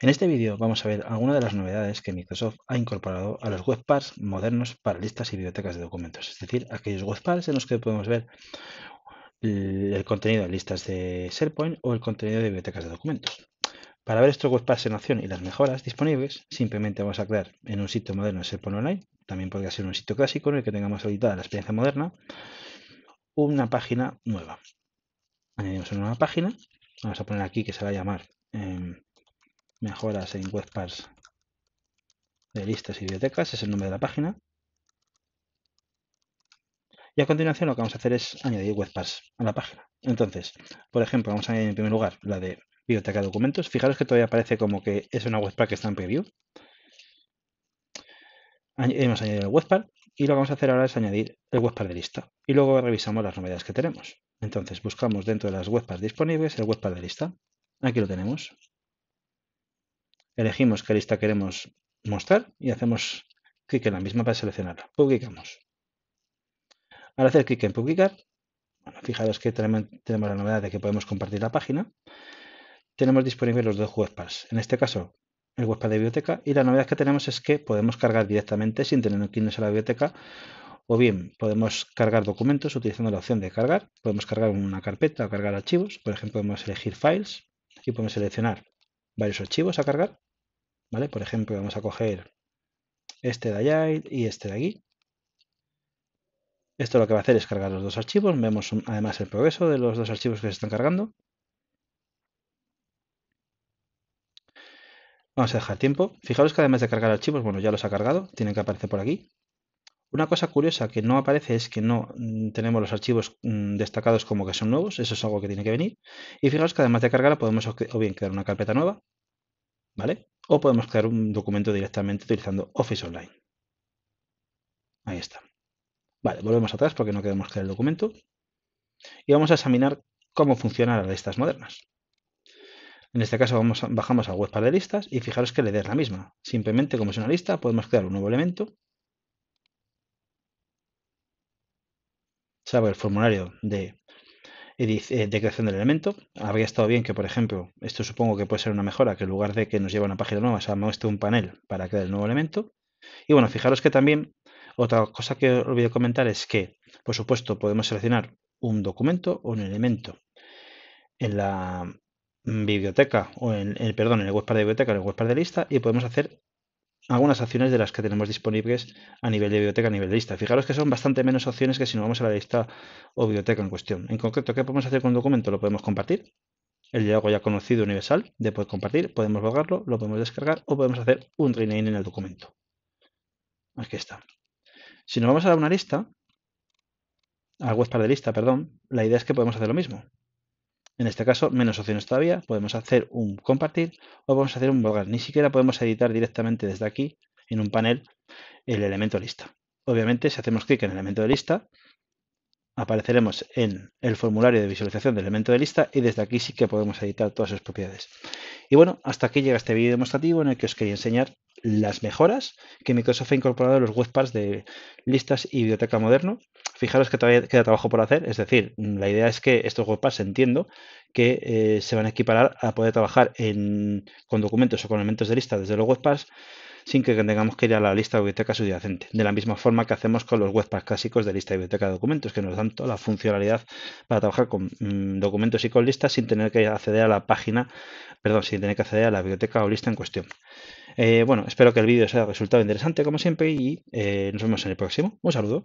En este vídeo vamos a ver algunas de las novedades que Microsoft ha incorporado a los webpars modernos para listas y bibliotecas de documentos, es decir, aquellos webpars en los que podemos ver el contenido de listas de SharePoint o el contenido de bibliotecas de documentos. Para ver estos webpars en acción y las mejoras disponibles, simplemente vamos a crear en un sitio moderno de SharePoint Online, también podría ser un sitio clásico en el que tengamos habilitada la experiencia moderna, una página nueva. Añadimos una nueva página, vamos a poner aquí que se va a llamar em, Mejoras en WebParts de listas y bibliotecas, es el nombre de la página. Y a continuación lo que vamos a hacer es añadir webpars a la página. Entonces, por ejemplo, vamos a añadir en primer lugar la de biblioteca de documentos. Fijaros que todavía aparece como que es una webpack que está en preview. Hemos añadido el webpack y lo que vamos a hacer ahora es añadir el Webpack de lista. Y luego revisamos las novedades que tenemos. Entonces, buscamos dentro de las webpars disponibles el webpack de lista. Aquí lo tenemos elegimos qué lista queremos mostrar y hacemos clic en la misma para seleccionarla. Publicamos. Al hacer clic en publicar, fijaros que tenemos, la novedad de que podemos compartir la página. Tenemos disponibles los dos webpads. En este caso, el webpad de biblioteca. Y la novedad que tenemos es que podemos cargar directamente sin tener que irnos a la biblioteca. O bien podemos cargar documentos utilizando la opción de cargar. Podemos cargar una carpeta o cargar archivos. Por ejemplo, podemos elegir files y podemos seleccionar varios archivos a cargar. Por ejemplo, vamos a coger este de allá y este de aquí. Esto lo que va a hacer es cargar los dos archivos. Vemos además el progreso de los dos archivos que se están cargando. Vamos a dejar tiempo. Fijaros que además de cargar archivos, bueno, ya los ha cargado, tienen que aparecer por aquí. Una cosa curiosa que no aparece es que no mm, tenemos los archivos mm, destacados como que son nuevos, eso es algo que tiene que venir. Y fijaros que además de cargar podemos o bien crear una carpeta nueva, ¿vale? o podemos crear un documento directamente utilizando Office Online. Ahí está. Vale, volvemos atrás porque no queremos crear el documento. Y vamos a examinar cómo funcionan las listas modernas. En este caso vamos bajamos a web de listas y fijaros que le da la misma. Simplemente como es una lista podemos crear un nuevo elemento. Sabe el formulario de eh, de creación del elemento. Habría estado bien que, por ejemplo, esto supongo que puede ser una mejora, que en lugar de que nos lleve a una página nueva, se muestre un panel para crear el nuevo elemento. Y bueno, fijaros que también otra cosa que olvidé comentar es que, por supuesto, podemos seleccionar un documento o un elemento en la mm, biblioteca o en el perdón en el de biblioteca en el webpad de lista y podemos hacer algunas acciones de las que tenemos disponibles a nivel de biblioteca, a nivel de lista. Fijaros que son bastante menos opciones que si nos vamos a la lista o biblioteca en cuestión. En concreto, ¿qué podemos hacer con un documento? Lo podemos compartir. El diálogo ya conocido universal de poder compartir, podemos borrarlo, lo podemos descargar o podemos hacer un rename en el documento. Aquí está. Si nos vamos a dar una lista, a web para de lista, perdón, la idea es que podemos hacer lo mismo. En este caso, menos opciones todavía. Podemos hacer un compartir o vamos a hacer un borrar. Ni siquiera podemos editar directamente desde aquí, en un panel, el elemento lista. Obviamente, si hacemos clic en el elemento de lista, apareceremos en el formulario de visualización del elemento de lista y desde aquí sí que podemos editar todas sus propiedades. Y bueno, hasta aquí llega este vídeo demostrativo en el que os quería enseñar las mejoras que Microsoft ha incorporado en los webpacks de listas y biblioteca moderno. Fijaros que todavía queda trabajo por hacer, es decir, la idea es que estos webpacks entiendo que eh, se van a equiparar a poder trabajar con documentos o con elementos de lista desde los webpacks sin que tengamos que ir a la lista de biblioteca subyacente, de la misma forma que hacemos con los webpacks clásicos de lista y biblioteca de documentos, que nos dan toda la funcionalidad para trabajar con mm, documentos y con listas sin tener que acceder a la página, perdón, sin tener que acceder a la biblioteca o lista en cuestión. Eh, bueno, espero que el vídeo os haya resultado interesante como siempre y eh, nos vemos en el próximo. Un saludo.